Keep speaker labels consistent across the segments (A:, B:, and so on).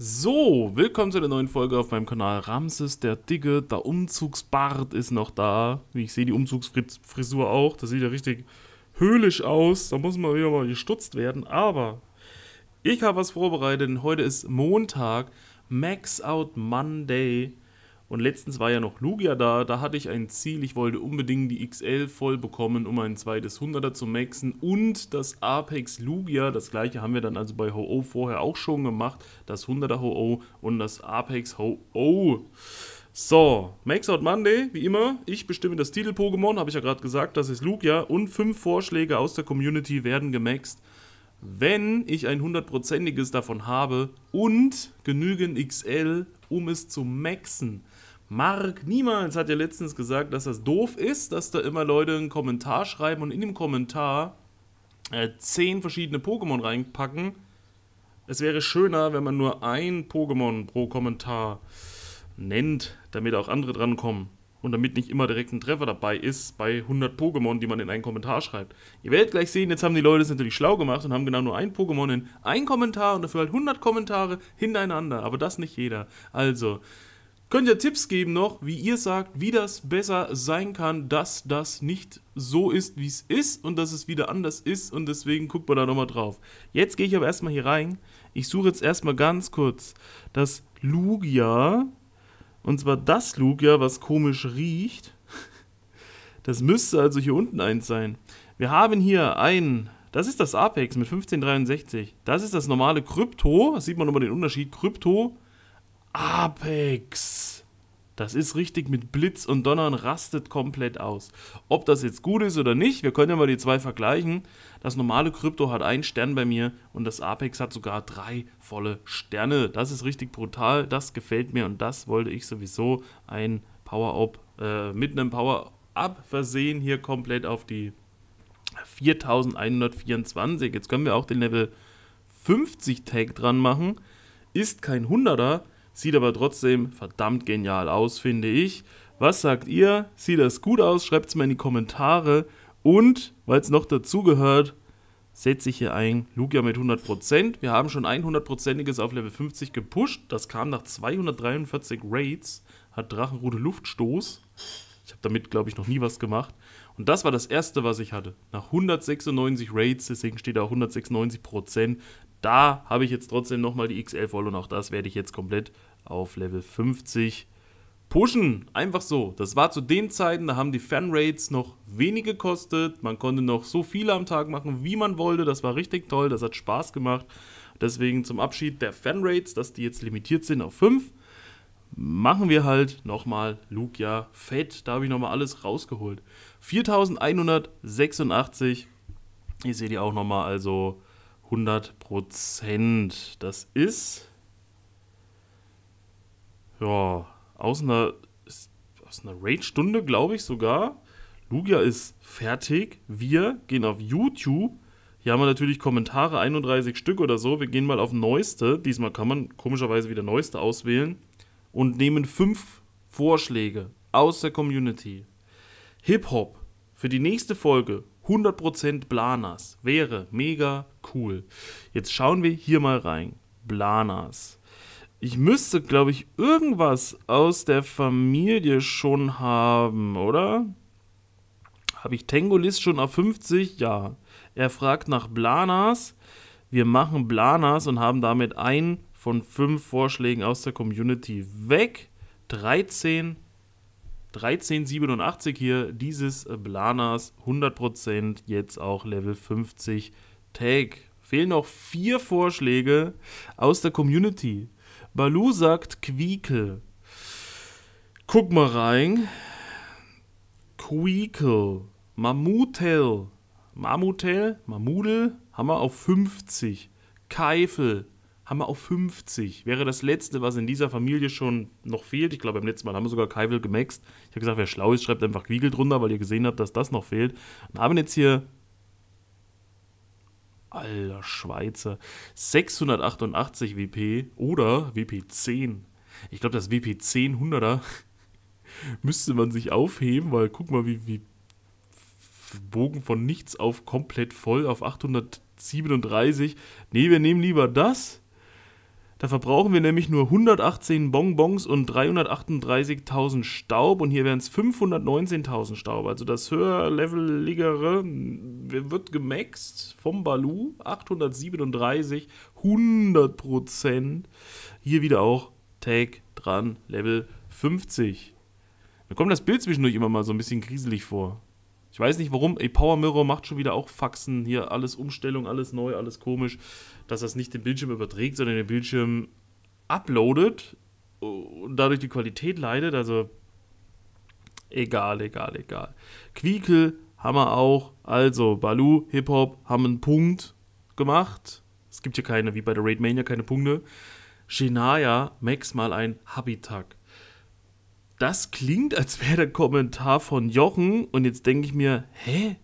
A: So, willkommen zu der neuen Folge auf meinem Kanal Ramses der Dicke. Der Umzugsbart ist noch da. Wie ich sehe, die Umzugsfrisur auch. Das sieht ja richtig höhlisch aus. Da muss man wieder mal gestutzt werden. Aber ich habe was vorbereitet. Heute ist Montag. Max Out Monday. Und letztens war ja noch Lugia da, da hatte ich ein Ziel, ich wollte unbedingt die XL voll bekommen, um ein zweites 100er zu maxen und das Apex Lugia, das gleiche haben wir dann also bei Ho-Oh vorher auch schon gemacht, das 100er Ho-Oh und das Apex Ho-Oh. So, Max Out Monday, wie immer, ich bestimme das Titel-Pokémon, habe ich ja gerade gesagt, das ist Lugia und fünf Vorschläge aus der Community werden gemaxt wenn ich ein hundertprozentiges davon habe und genügend XL, um es zu maxen. Mark Niemals hat ja letztens gesagt, dass das doof ist, dass da immer Leute einen Kommentar schreiben und in dem Kommentar äh, zehn verschiedene Pokémon reinpacken. Es wäre schöner, wenn man nur ein Pokémon pro Kommentar nennt, damit auch andere drankommen. Und damit nicht immer direkt ein Treffer dabei ist bei 100 Pokémon, die man in einen Kommentar schreibt. Ihr werdet gleich sehen, jetzt haben die Leute es natürlich schlau gemacht und haben genau nur ein Pokémon in einen Kommentar und dafür halt 100 Kommentare hintereinander. Aber das nicht jeder. Also, Könnt ihr Tipps geben noch, wie ihr sagt, wie das besser sein kann, dass das nicht so ist, wie es ist und dass es wieder anders ist und deswegen guckt man da nochmal drauf. Jetzt gehe ich aber erstmal hier rein. Ich suche jetzt erstmal ganz kurz das Lugia und zwar das Lugia, was komisch riecht. Das müsste also hier unten eins sein. Wir haben hier ein, das ist das Apex mit 1563. Das ist das normale Krypto. Das sieht man nochmal den Unterschied. Krypto Apex. Das ist richtig mit Blitz und Donnern rastet komplett aus. Ob das jetzt gut ist oder nicht, wir können ja mal die zwei vergleichen. Das normale Krypto hat einen Stern bei mir und das Apex hat sogar drei volle Sterne. Das ist richtig brutal, das gefällt mir und das wollte ich sowieso ein Power-Up äh, mit einem Power-Up versehen hier komplett auf die 4124. Jetzt können wir auch den Level 50 Tag dran machen. Ist kein 100er, Sieht aber trotzdem verdammt genial aus, finde ich. Was sagt ihr? Sieht das gut aus? Schreibt es mir in die Kommentare. Und, weil es noch dazugehört, setze ich hier ein Lugia mit 100%. Wir haben schon 100%iges auf Level 50 gepusht. Das kam nach 243 Raids. Hat Drachenrute Luftstoß. Ich habe damit, glaube ich, noch nie was gemacht. Und das war das erste, was ich hatte. Nach 196 Raids, deswegen steht da 196%. Da habe ich jetzt trotzdem nochmal die XL voll und auch das werde ich jetzt komplett auf Level 50 pushen. Einfach so. Das war zu den Zeiten, da haben die Fanrates noch wenige gekostet. Man konnte noch so viele am Tag machen, wie man wollte. Das war richtig toll, das hat Spaß gemacht. Deswegen zum Abschied der Fanrates, dass die jetzt limitiert sind auf 5, machen wir halt nochmal Lugia Fett. Da habe ich nochmal alles rausgeholt. 4186. Ihr seht ihr auch nochmal, also 100%. Das ist ja, aus einer, aus einer Raid-Stunde, glaube ich sogar. Lugia ist fertig. Wir gehen auf YouTube. Hier haben wir natürlich Kommentare, 31 Stück oder so. Wir gehen mal auf Neueste. Diesmal kann man komischerweise wieder Neueste auswählen. Und nehmen fünf Vorschläge aus der Community. Hip-Hop für die nächste Folge 100% Blanas wäre mega cool. Jetzt schauen wir hier mal rein. Blanas. Ich müsste, glaube ich, irgendwas aus der Familie schon haben, oder? Habe ich Tengolis schon auf 50? Ja. Er fragt nach Blanas. Wir machen Blanas und haben damit ein von fünf Vorschlägen aus der Community weg. 13, 1387 hier, dieses Blanas 100% jetzt auch Level 50 Tag. Fehlen noch vier Vorschläge aus der Community. Balu sagt Quiekel. Guck mal rein. Quiekel. Mammutel. Mammutel? Mammudel? Haben wir auf 50. Keifel. Haben wir auf 50. Wäre das letzte, was in dieser Familie schon noch fehlt. Ich glaube, beim letzten Mal haben wir sogar Keifel gemaxt. Ich habe gesagt, wer schlau ist, schreibt einfach Quiekel drunter, weil ihr gesehen habt, dass das noch fehlt. Und haben jetzt hier Alter Schweizer. 688 WP oder WP 10. Ich glaube, das WP 10 100er müsste man sich aufheben, weil guck mal, wie, wie Bogen von nichts auf komplett voll auf 837. Nee, wir nehmen lieber das da verbrauchen wir nämlich nur 118 Bonbons und 338.000 Staub und hier wären es 519.000 Staub. Also das höher leveligere hm, wird gemaxt vom Balu 837 100%. Hier wieder auch Tag dran Level 50. Mir kommt das Bild zwischendurch immer mal so ein bisschen kriselig vor. Ich weiß nicht warum. Ey, Power Mirror macht schon wieder auch Faxen. Hier alles Umstellung, alles neu, alles komisch. Dass das nicht den Bildschirm überträgt, sondern den Bildschirm uploadet und dadurch die Qualität leidet. Also egal, egal, egal. Quiekel haben wir auch. Also Balu, Hip-Hop haben einen Punkt gemacht. Es gibt hier keine, wie bei der Raid Mania, keine Punkte. Shinaya, Max mal ein Habitat das klingt, als wäre der Kommentar von Jochen. Und jetzt denke ich mir, hä?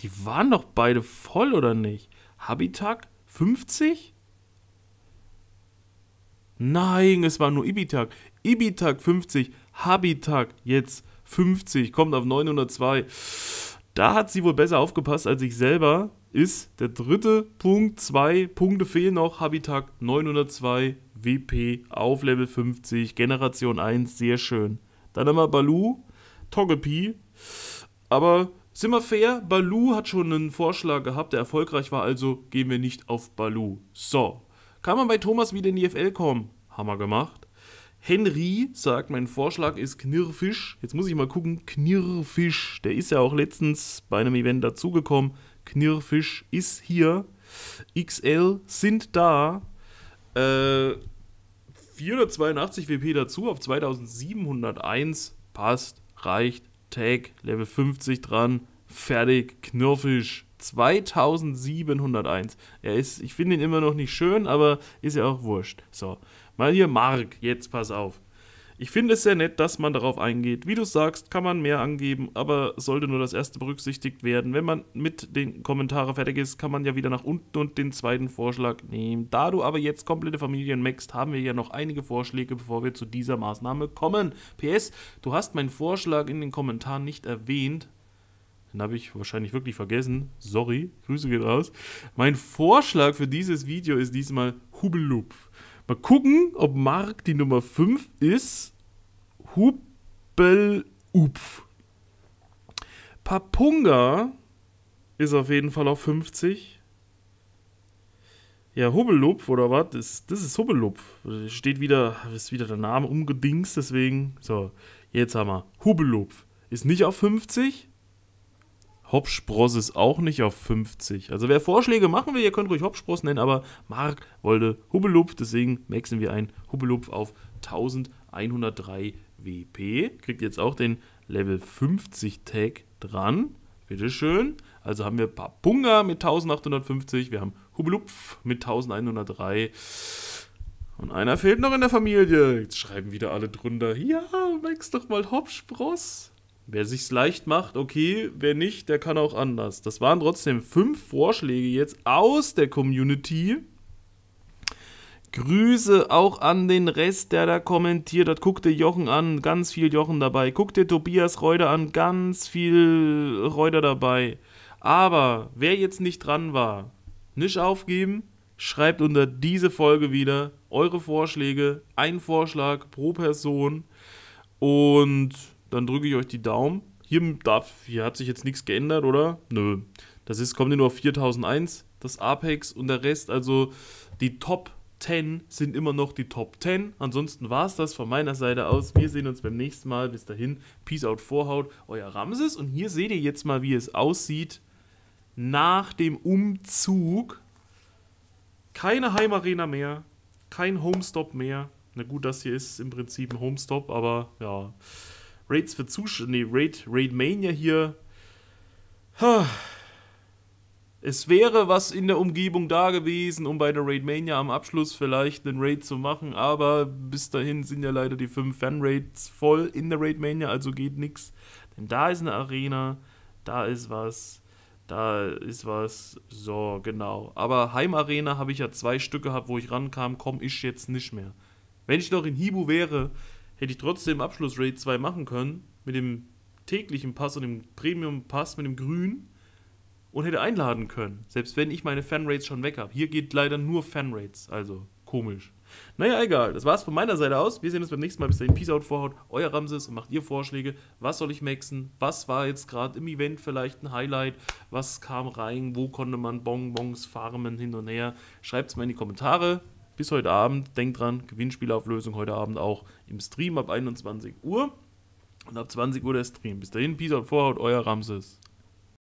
A: Die waren doch beide voll, oder nicht? Habitak 50? Nein, es war nur Ibitag. Ibitag 50, Habitak jetzt 50, kommt auf 902. Da hat sie wohl besser aufgepasst als ich selber. Ist der dritte Punkt, zwei Punkte fehlen noch. Habitat 902, WP auf Level 50, Generation 1, sehr schön. Dann haben wir Balu, Togepi. Aber sind wir fair? Balu hat schon einen Vorschlag gehabt, der erfolgreich war, also gehen wir nicht auf Balu. So. Kann man bei Thomas wieder in die FL kommen? Hammer gemacht. Henry sagt, mein Vorschlag ist Knirrfisch. Jetzt muss ich mal gucken. Knirrfisch, der ist ja auch letztens bei einem Event dazugekommen. Knirrfisch ist hier. XL sind da. Äh, 482 WP dazu auf 2701. Passt, reicht, Tag, Level 50 dran, fertig, knirfisch. 2701. Er ist, ich finde ihn immer noch nicht schön, aber ist ja auch wurscht. So, mal hier Mark, jetzt pass auf. Ich finde es sehr nett, dass man darauf eingeht. Wie du sagst, kann man mehr angeben, aber sollte nur das erste berücksichtigt werden. Wenn man mit den Kommentaren fertig ist, kann man ja wieder nach unten und den zweiten Vorschlag nehmen. Da du aber jetzt komplette Familien maxst, haben wir ja noch einige Vorschläge, bevor wir zu dieser Maßnahme kommen. PS, du hast meinen Vorschlag in den Kommentaren nicht erwähnt. Den habe ich wahrscheinlich wirklich vergessen. Sorry, Grüße geht raus. Mein Vorschlag für dieses Video ist diesmal Hubelupf. Mal gucken, ob Mark die Nummer 5 ist Hubbelupf. Papunga ist auf jeden Fall auf 50. Ja, Hubbelupf oder was? Das, das ist Hubbelupf. Steht wieder, ist wieder der Name umgedings, deswegen. So, jetzt haben wir. Hubbelupf ist nicht auf 50. Hopspross ist auch nicht auf 50. Also, wer Vorschläge machen will, ihr könnt ruhig Hopspross nennen, aber Mark wollte Hubbelupf, deswegen maxen wir ein Hubbelupf auf 1103 WP kriegt jetzt auch den Level 50 Tag dran. Bitteschön. Also haben wir Papunga mit 1850, wir haben Hubelupf mit 1103. Und einer fehlt noch in der Familie. Jetzt schreiben wieder alle drunter. Ja, wächst doch mal Hopspross. Wer sich's leicht macht, okay, wer nicht, der kann auch anders. Das waren trotzdem fünf Vorschläge jetzt aus der Community, Grüße auch an den Rest, der da kommentiert hat. Guck dir Jochen an, ganz viel Jochen dabei. Guck dir Tobias Reuter an, ganz viel Reuter dabei. Aber wer jetzt nicht dran war, nicht aufgeben. Schreibt unter diese Folge wieder eure Vorschläge, ein Vorschlag pro Person. Und dann drücke ich euch die Daumen. Hier, darf, hier hat sich jetzt nichts geändert, oder? Nö. Das ist, kommt nur auf 4001, das Apex und der Rest, also die Top 10 sind immer noch die Top 10. Ansonsten war es das von meiner Seite aus. Wir sehen uns beim nächsten Mal. Bis dahin, Peace out, Vorhaut, euer Ramses. Und hier seht ihr jetzt mal, wie es aussieht nach dem Umzug. Keine Heimarena mehr, kein Homestop mehr. Na gut, das hier ist im Prinzip ein Homestop, aber ja. Raids für Zuschauer, nee, Raid, Raid Mania hier. Ha. Es wäre was in der Umgebung da gewesen, um bei der Raid Mania am Abschluss vielleicht einen Raid zu machen, aber bis dahin sind ja leider die fünf Fan-Raids voll in der Raid Mania, also geht nichts. Denn da ist eine Arena, da ist was, da ist was, so genau. Aber Heimarena habe ich ja zwei Stück gehabt, wo ich rankam, komm ich jetzt nicht mehr. Wenn ich noch in Hibu wäre, hätte ich trotzdem Abschluss Raid 2 machen können, mit dem täglichen Pass und dem Premium Pass mit dem Grün und hätte einladen können. Selbst wenn ich meine Fanrates schon weg habe. Hier geht leider nur Fanrates. Also komisch. Naja, egal. Das war's von meiner Seite aus. Wir sehen uns beim nächsten Mal. Bis dahin, Peace out, Vorhaut. Euer Ramses und macht ihr Vorschläge. Was soll ich maxen? Was war jetzt gerade im Event vielleicht ein Highlight? Was kam rein? Wo konnte man Bonbons farmen hin und her? Schreibt's mal in die Kommentare. Bis heute Abend. Denkt dran, Gewinnspielauflösung heute Abend auch im Stream ab 21 Uhr. Und ab 20 Uhr der Stream. Bis dahin, Peace out, Vorhaut. Euer Ramses.